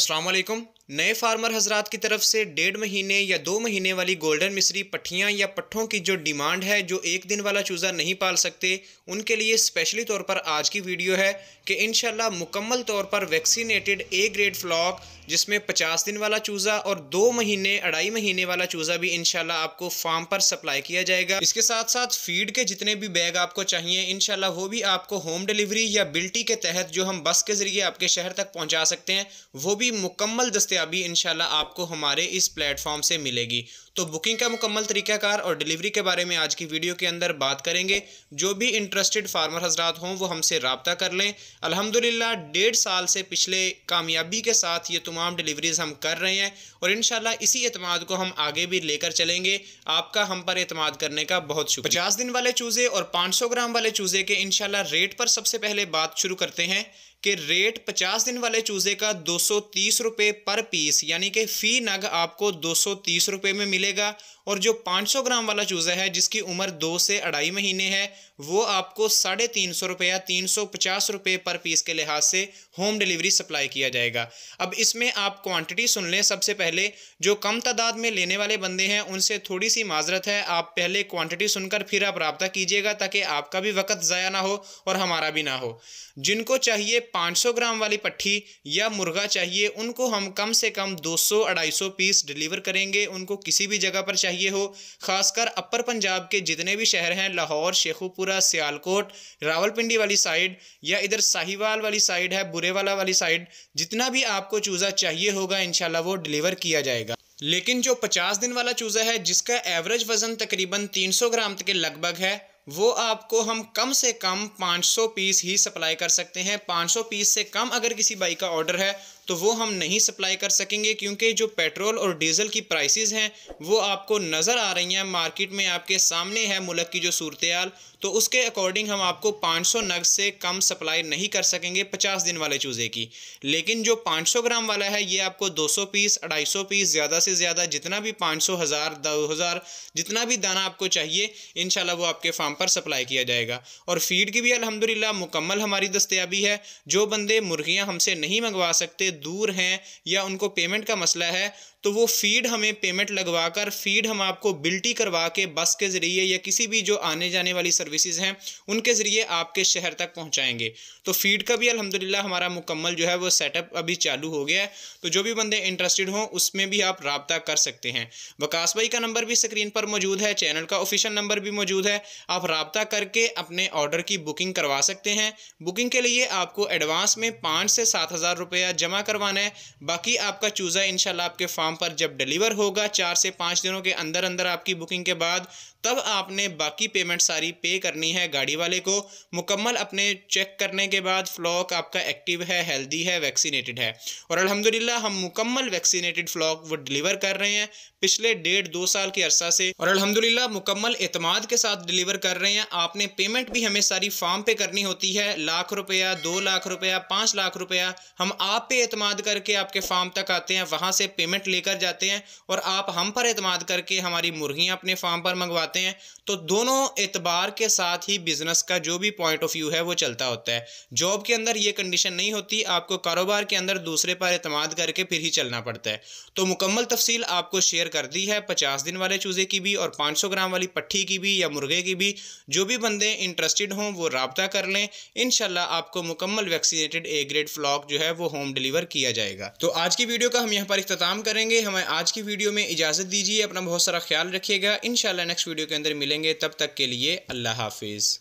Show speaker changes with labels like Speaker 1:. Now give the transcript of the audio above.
Speaker 1: असलम नए फार्मर हजरात की तरफ से डेढ़ महीने या दो महीने वाली गोल्डन मिश्री पट्टियाँ या पट्ठों की जो डिमांड है जो एक दिन वाला चूज़ा नहीं पाल सकते उनके लिए स्पेशली तौर पर आज की वीडियो है कि इन मुकम्मल तौर पर वैक्सीनेटेड ए ग्रेड फ्लॉक जिसमें 50 दिन वाला चूज़ा और दो महीने अढ़ाई महीने वाला चूज़ा भी इन आपको फार्म पर सप्लाई किया जाएगा इसके साथ साथ फीड के जितने भी बैग आपको चाहिए इन वो भी आपको होम डिलीवरी या बिल्टी के तहत जो हम बस के ज़रिए आपके शहर तक पहुँचा सकते हैं वो भी की मुकम्मल दस्तियाबी इन आपको हमारे इस प्लेटफॉर्म से मिलेगी तो बुकिंग का मुकम्मल तरीक़ाकार और डिलीवरी के बारे में आज की वीडियो के अंदर बात करेंगे जो भी इंटरेस्टेड फार्मर हजरात हों वो हमसे रबता कर लें अलहमदिल्ला डेढ़ साल से पिछले कामयाबी के साथ ये तमाम डिलीवरीज़ हम कर रहे हैं और इन इसी अतमाद को हम आगे भी लेकर चलेंगे आपका हम पर अतमाद करने का बहुत शुक्रिया पचास दिन वाले चूज़े और पाँच ग्राम वाले चूज़े के इनशाला रेट पर सबसे पहले बात शुरू करते हैं कि रेट 50 दिन वाले चूज़े का दो सौ पर पीस यानी कि फ़ी नग आपको दो सौ में मिलेगा और जो 500 ग्राम वाला चूज़ा है जिसकी उम्र दो से अढ़ाई महीने है वो आपको साढ़े तीन सौ रुपये या तीन सौ पचास रुपये पर पीस के लिहाज से होम डिलीवरी सप्लाई किया जाएगा अब इसमें आप क्वांटिटी सुन लें सबसे पहले जो कम तादाद में लेने वाले बंदे हैं उनसे थोड़ी सी माजरत है आप पहले क्वांटिटी सुनकर फिर आप रबता कीजिएगा ताकि आपका भी वक्त ज़ाया ना हो और हमारा भी ना हो जिनको चाहिए 500 ग्राम वाली पट्टी या मुर्गा चाहिए उनको हम कम से कम 200-250 पीस डिलीवर करेंगे उनको किसी भी जगह पर चाहिए हो खासकर अपर पंजाब के जितने भी शहर हैं लाहौर शेखुपुरा सियालकोट रावलपिंडी वाली साइड या इधर साहिवाल वाली साइड है बुरेवाला वाली साइड जितना भी आपको चूज़ा चाहिए होगा इन वो डिलीवर किया जाएगा लेकिन जो 50 दिन वाला चूज़ा है जिसका एवरेज वज़न तकरीबन 300 ग्राम के लगभग है वो आपको हम कम से कम 500 पीस ही सप्लाई कर सकते हैं 500 पीस से कम अगर किसी बाइक का ऑर्डर है तो वो हम नहीं सप्लाई कर सकेंगे क्योंकि जो पेट्रोल और डीजल की प्राइसेस हैं वो आपको नज़र आ रही हैं मार्केट में आपके सामने है मुल्क की जो सूरत हाल तो उसके अकॉर्डिंग हम आपको 500 नग से कम सप्लाई नहीं कर सकेंगे 50 दिन वाले चूज़े की लेकिन जो 500 ग्राम वाला है ये आपको 200 पीस 250 पीस ज़्यादा से ज़्यादा जितना भी 500 हज़ार दो हज़ार जितना भी दाना आपको चाहिए इन वो आपके फार्म पर सप्लाई किया जाएगा और फीड की भी अलहमदिल्ला मुकम्मल हमारी दस्तियाबी है जो बंदे मुर्गियाँ हमसे नहीं मंगवा सकते दूर हैं या उनको पेमेंट का मसला है तो वो फ़ीड हमें पेमेंट लगवा कर फ़ीड हम आपको बिल्टी करवा के बस के ज़रिए या किसी भी जो आने जाने वाली सर्विसेज हैं उनके ज़रिए आपके शहर तक पहुंचाएंगे तो फ़ीड का भी अलहमदिल्ला हमारा मुकम्मल जो है वो सेटअप अभी चालू हो गया है तो जो भी बंदे इंटरेस्टेड हों उसमें भी आप रबता कर सकते हैं वकास भाई का नंबर भी स्क्रीन पर मौजूद है चैनल का ऑफिशियल नंबर भी मौजूद है आप रबता करके अपने ऑर्डर की बुकिंग करवा सकते हैं बुकिंग के लिए आपको एडवांस में पाँच से सात हज़ार रुपया जमा करवाना है बाकी आपका चूज़ा इनशाला आपके फॉर्म प्लेटफॉर्म पर जब डिलीवर होगा चार से पाँच दिनों के अंदर अंदर आपकी बुकिंग के बाद तब आपने बाकी पेमेंट सारी पे करनी है गाड़ी वाले को मुकम्मल अपने चेक करने के बाद फ्लॉक आपका एक्टिव है हेल्दी है वैक्सीनेटेड है और अल्हम्दुलिल्लाह हम मुकम्मल वैक्सीनेटेड फ्लॉक वो डिलीवर कर रहे हैं पिछले डेढ़ दो साल के अरसा से और अल्हम्दुलिल्लाह मुकम्मल अतमाद के साथ डिलीवर कर रहे हैं आपने पेमेंट भी हमें सारी फॉर्म पे करनी होती है लाख रुपया दो लाख रुपया पाँच लाख रुपया हम आप पे अतमाद करके आपके फार्म तक आते हैं वहाँ से पेमेंट लेकर जाते हैं और आप हम पर अतमाद करके हमारी मुर्गियाँ अपने फार्म पर मंगवाते आते हैं तो दोनों एतबार के साथ ही बिज़नेस का जो भी पॉइंट ऑफ व्यू है वो चलता होता है जॉब के अंदर ये कंडीशन नहीं होती आपको कारोबार के अंदर दूसरे पर अतमाद करके फिर ही चलना पड़ता है तो मुकम्मल तफसील आपको शेयर कर दी है पचास दिन वाले चूज़े की भी और पाँच सौ ग्राम वाली पट्टी की भी या मुर्गे की भी जो भी बंदे इंटरेस्टेड हों वो रबता कर लें इन आपको मुकम्मल वैक्सीनेटेड ए ग्रेड फ्लॉक जो है वो होम डिलीवर किया जाएगा तो आज की वीडियो का हम यहाँ पर इख्ताम करेंगे हमें आज की वीडियो में इजाज़त दीजिए अपना बहुत सारा ख्याल रखिएगा इन नेक्स्ट वीडियो वीडियो के अंदर मिलेंगे तब तक के लिए अल्लाह हाफिज़